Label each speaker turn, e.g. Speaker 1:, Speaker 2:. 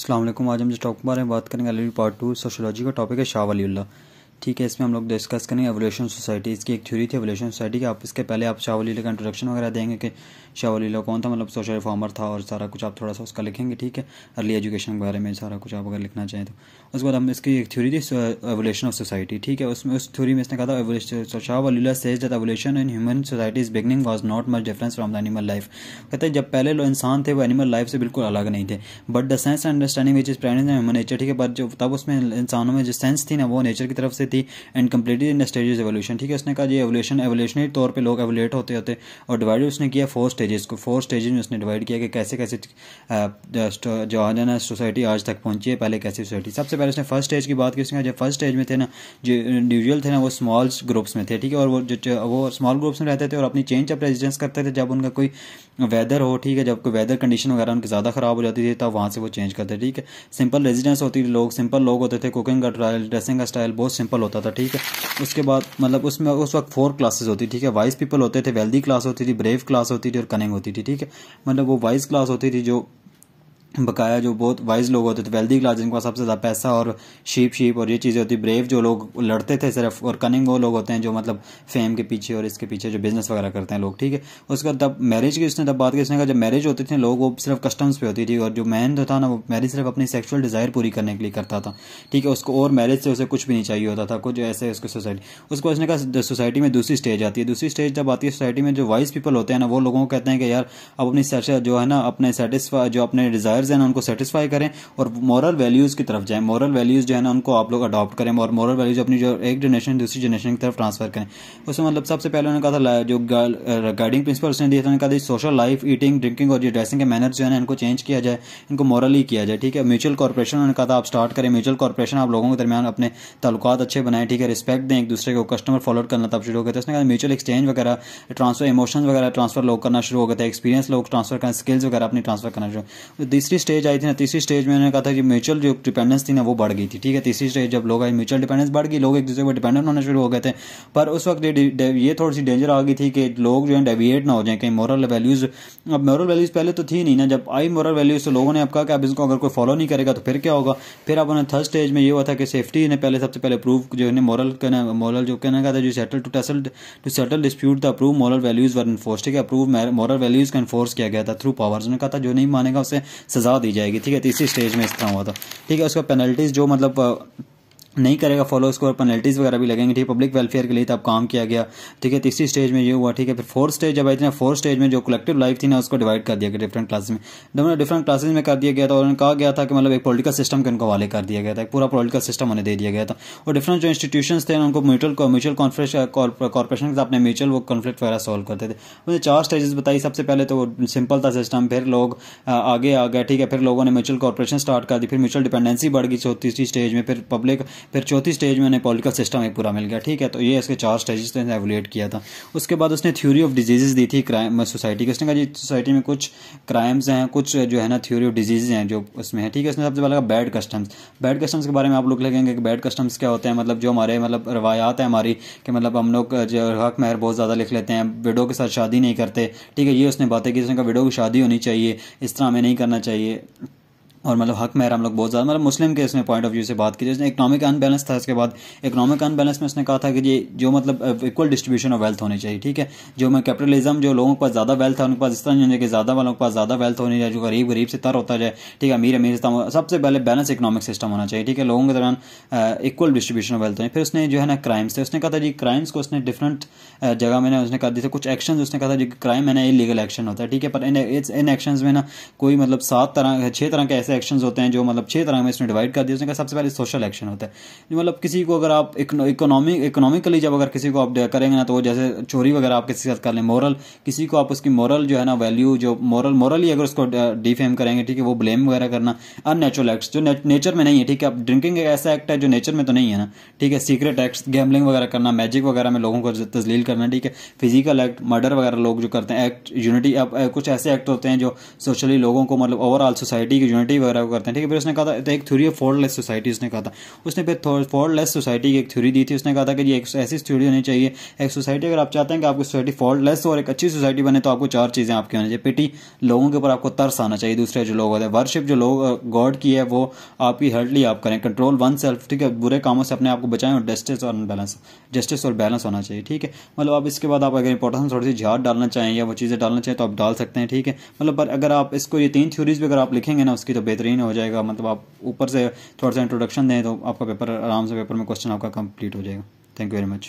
Speaker 1: असलम आज हम जो टॉपिक के बारे में बात करेंगे एलवी पार्ट टू सोशोलॉजी का टॉपिक है शाह वलील्ला ठीक है इसमें हम लोग डिस्कस करेंगे एवोल्यूशन सोसाइटी इसकी एक थ्योरी थी एवोल्यूशन सोसाइटी की आप इसके पहले आप शाहलीला का इंट्रोडक्शन वगैरह देंगे कि शाहलीला कौन था मतलब सोशल रिफॉर्मर था और सारा कुछ आप थोड़ा सा उसका लिखेंगे ठीक है अर्ली एजुकेशन के बारे में सारा कुछ आप अगर लिखना चाहें तो उसके बाद हम इसकी एक थ्योरी थी एवोल्यूशन ऑफ सोसाइटी ठीक है उसमें उस थ्योरी में इसने कहा था शाहलीला says that evolution in human society is beginning was not much difference from the animal life कहते हैं जब पहले लोग इंसान थे वो एनिमल लाइफ से बिल्कुल अलग नहीं थे but the sense understanding which is prime human nature ठीक है बट जब तब उसमें इंसानों में जो सेंस थी ना वो नेचर की तरफ से थी and completed in stage evolution ठीक है उसने कहा एवोल्यूशन एवोल्यूशनरी तौर पर लोग एवोलेट होते होते और डिवाइड उसने किया फोर स्टेजेस को फोर स्टेजेस में उसने डिवाइड किया कि कैसे कैसे जो आज ना सोसाइटी आज तक पहुंची है पहले कैसी सोसाइटी सबसे पहले उसने फर्स्ट स्टेज की बात की उसने जब फर्स्ट स्टेज में थे ना जो इंडिविजुअल थे ना वो स्मॉल ग्रुप्स में थे ठीक है और वो जो वो स्मॉल ग्रुप्स में रहते थे और अपनी चेंज ऑफ रेजिडेंस करते थे जब उनका कोई वेदर हो ठीक है जब कोई वेदर कंडीशन वगैरह उनकी ज़्यादा ख़राब हो जाती थी तब वहाँ से वो चेंज करते ठीक है सिंपल रेजिडेंस होती थी लोग सिंपल लोग होते थे कुकिंग का ड्रेसिंग का स्टाइल बहुत सिंपल पीपल होता था ठीक है उसके बाद मतलब उसमें उस वक्त फोर क्लासेस होती ठीक है वाइस पीपल होते थे वेल्दी क्लास होती थी ब्रेव क्लास होती थी और कनिंग होती थी ठीक है मतलब वो वाइस क्लास होती थी जो बकाया जो बहुत वाइज लोग होते थे वेल्दी क्लास जिनके पास सबसे ज़्यादा पैसा और शीप शीप और ये चीज़ें होती ब्रेव जो लोग लड़ते थे सिर्फ और कनिंग वो लोग होते हैं जो मतलब फेम के पीछे और इसके पीछे जो बिजनेस वगैरह करते हैं लोग ठीक है उसके बाद तब मैरिज की उसने तब बात की उसने कहा जब मैरिज होती थी लोग वो सिर्फ कस्टम्स पे होती थी और जो मैन जो था ना वो मैरिज सिर्फ अपनी सेक्शुअल डिज़ायर पूरी करने के लिए करता था ठीक है उसको और मैरिज से उसे कुछ भी नहीं चाहिए होता था कुछ ऐसे उसकी सोसाइटी उसको उसने कहा सोसाइटी में दूसरी स्टेज आती है दूसरी स्टेज जब आती है सोसाइटी में जो वाइस पीपल होते हैं ना वो लोगों को कहते हैं कि यार अब अपनी जो है ना अपने सेटिस्फाई जो अपने डिज़ायर डिज़ायर्स हैं उनको सेटिस्फाई करें और मॉरल वैल्यूज़ की तरफ जाएं मॉरल वैल्यूज़ जो है ना उनको आप लोग अडॉप्ट करें और मॉरल वैल्यूज अपनी जो एक जनरेशन दूसरी जनरेशन की तरफ ट्रांसफर करें उसमें मतलब सबसे पहले उन्होंने कहा था जो गाइडिंग प्रिंसिपल उसने दिया था उन्होंने कहा सोशल लाइफ ईटिंग ड्रिंकिंग और जो ड्रेसिंग के मैनर्स जो है इनको चेंज किया जाए इनको मॉरली किया जाए ठीक है म्यूचुअल कॉरपोरेशन उन्होंने कहा था आप स्टार्ट करें म्यूचुअल कॉरपोरेशन आप लोगों के दरमियान अपने तल्लुकात अच्छे बनाए ठीक है रिस्पेक्ट दें एक दूसरे को कस्टमर फॉलो करना तब शुरू हो गया था उसने कहा म्यूचुअल एक्सचेंज वगैरह ट्रांसफर इमोशन वगैरह ट्रांसफर लोग करना शुरू हो गया था एक्सपीरियंस लोग ट्रांसफर करें स्किल्स वगैरह अपनी ट्रांसफर करना शुरू दिस तीसरी स्टेज आई थी ना तीसरी स्टेज में उन्होंने कहा था कि म्यूचुअल जो डिपेंडेंस थी ना वो बढ़ गई थी ठीक है तीसरी स्टेज जब लोग आई म्यूचुअल डिपेंडेंस बढ़ गई लोग एक दूसरे पर डिपेंडेंट होना शुरू हो गए थे पर उस वक्त ये थोड़ी सी डेंजर आ गई थी कि लोग जो है डेविएट ना हो जाए कहीं मॉरल वैल्यूज़ अब मॉरल वैल्यूज़ पहले तो थी नहीं ना जब आई मॉरल वैल्यूज़ तो लोगों ने अब कहा कि अब इसको अगर कोई फॉलो नहीं करेगा तो फिर क्या होगा फिर अब उन्हें थर्ड स्टेज में ये हुआ था कि सेफ्टी ने पहले सबसे पहले प्रूव जो है मॉरल कहना मॉरल जो कहना कहा था जो settle to tussle to settle dispute था approve moral values were enforce ठीक है अप्रूव मॉरल वैल्यूज़ का इन्फोर्स किया गया था थ्रू पावर्स ने कहा था जो नहीं मानेगा उसे सज़ा दी जाएगी ठीक है तीसरी स्टेज में इस तरह हुआ था ठीक है उसका पेनल्टीज़ जो मतलब नहीं करेगा फॉलो उसके ऊपर पेनल्टीज वगैरह भी लगेंगे ठीक है पब्लिक वेलफेयर के लिए तब तो काम किया गया ठीक है तीसरी स्टेज में ये हुआ ठीक है फिर फोर्थ स्टेज जब आई थी ना फोर्थ स्टेज में जो कलेक्टिव लाइफ थी ना उसको डिवाइड कर दिया गया डिफरेंट क्लासेस में दोनों डिफरेंट क्लासेस में कर दिया गया था और उन्होंने कहा गया था कि मतलब एक पोलिटिकल सिस्टम के उनको वाले कर दिया गया था एक पूरा पोलिटिकल सिस्टम उन्हें दे दिया गया था और डिफरेंट जो इंस्टीट्यूशन थे उनको म्यूचुअल म्यूचुअल कॉर्पोरेशन के साथ अपने म्यूचुअल वो कॉन्फ्लिक्ट वगैरह सॉल्व करते थे मुझे चार स्टेजेस बताई सबसे पहले तो सिंपल था सिस्टम फिर लोग आगे आ गए ठीक है फिर लोगों ने म्यूचुअल कॉर्पोरेशन स्टार्ट कर दी फिर म्यूचुअल डिपेंडेंसी बढ़ गई चौथी स्टेज में फिर पब्लिक फिर चौथी स्टेज में उन्हें पॉलिटिकल सिस्टम एक पूरा मिल गया ठीक है तो ये इसके चार स्टेजेस ने एवोलेट किया था उसके बाद उसने थ्योरी ऑफ डिजीजेज दी थी क्राइम सोसाइटी की उसने कहा जी सोसाइटी में कुछ क्राइम्स हैं कुछ जो है ना थ्योरी ऑफ डिजीज़ हैं जो उसमें है ठीक है उसने सबसे पहले बैड कस्टम्स बैड कस्टम्स के बारे में आप लोग लगेंगे कि बैड कस्टम्स क्या होते हैं मतलब जो हमारे मतलब रवायात है हमारी कि मतलब हम लोग जो हक महर बहुत ज़्यादा लिख लेते हैं विडो के साथ शादी नहीं करते ठीक है ये उसने बातें की उसने कहा विडो की शादी होनी चाहिए इस तरह हमें नहीं करना चाहिए और मतलब हक महर हम लोग बहुत ज़्यादा मतलब मुस्लिम के इसमें पॉइंट ऑफ व्यू से बात की जिसने इकोनॉमिक अनबैलेंस था इसके बाद इकोनॉमिक अनबैलेंस में उसने कहा था कि ये जो मतलब इक्वल डिस्ट्रीब्यूशन ऑफ वेल्थ होनी चाहिए ठीक है जो मैं कैपिटलिज्म जो लोगों के पास ज़्यादा वेल्थ है उनके पास इस तरह नहीं कि ज़्यादा वालों के पास ज़्यादा वेल्थ होनी चाहिए जो गरीब गरीब से तर होता जाए ठीक है अमीर अमीर से सबसे पहले बैलेंस इकोनॉमिक सिस्टम होना चाहिए ठीक है लोगों के दौरान इक्वल डिस्ट्रीब्यूशन ऑफ वेल्थ होनी फिर उसने जो है ना क्राइम्स थे उसने कहा था जी क्राइम्स को उसने डिफरेंट जगह मैंने उसने कहा दी कुछ एक्शन उसने कहा था जी क्राइम है ना इलीगल एक्शन होता है ठीक है पर इन एक्शन में ना कोई मतलब सात तरह छः तरह के ऐसे ऐसे एक्शंस होते हैं जो मतलब छह तरह में इसने डिवाइड कर दिया उसने कहा सबसे पहले सोशल एक्शन होता है जो मतलब किसी को अगर आप इकोनॉमिक इकोनॉमिकली जब अगर किसी को आप करेंगे ना तो वो जैसे चोरी वगैरह आप किसी के साथ कर लें मॉरल किसी को आप उसकी मॉरल जो है ना वैल्यू जो मॉरल मॉरली अगर उसको डिफेम करेंगे ठीक है वो ब्लेम वगैरह करना अननेचुरल एक्ट जो नेचर में नहीं है ठीक है आप ड्रिंकिंग एक ऐसा एक्ट है जो नेचर में तो नहीं है ना ठीक है सीक्रेट एक्ट गैम्बलिंग वगैरह करना मैजिक वगैरह में लोगों को तजलील करना ठीक है फिजिकल एक्ट मर्डर वगैरह लोग जो करते हैं एक्ट यूनिटी कुछ ऐसे एक्ट होते हैं जो सोशली लोगों को मतलब ओवरऑल सोसाइटी की यूनिटी सोसाइटी वगैरह को करते हैं ठीक है फिर उसने कहा था तो एक थ्योरी ऑफ फॉल्टलेस सोसाइटी उसने कहा था उसने फिर फॉल्टलेस सोसाइटी की एक थ्योरी दी थी उसने कहा था कि ये एक ऐसी थ्योरी होनी चाहिए एक सोसाइटी अगर आप चाहते हैं कि आपकी सोसाइटी फॉल्टलेस और एक अच्छी सोसाइटी बने तो आपको चार चीज़ें आपकी होनी चाहिए पिटी लोगों के ऊपर आपको तरस आना चाहिए दूसरे जो लोग होते हैं वर्शिप जो लोग गॉड की है वो आपकी हर्डली आप करें कंट्रोल वन सेल्फ ठीक है बुरे कामों से अपने आपको बचाएं और जस्टिस और अनबैलेंस जस्टिस और बैलेंस होना चाहिए ठीक है मतलब आप इसके बाद आप अगर इंपॉर्टेंस थोड़ी सी झाड़ डालना चाहें या वो चीज़ें डालना चाहें तो आप डाल सकते हैं ठीक है मतलब पर अगर आप इसको ये तीन थ्योरीज भी अगर आप लिखेंगे ना उसकी तो बेहतरीन हो जाएगा मतलब आप ऊपर से थोड़ा सा इंट्रोडक्शन दें तो आपका पेपर आराम से पेपर में क्वेश्चन आपका कंप्लीट हो जाएगा थैंक यू वेरी मच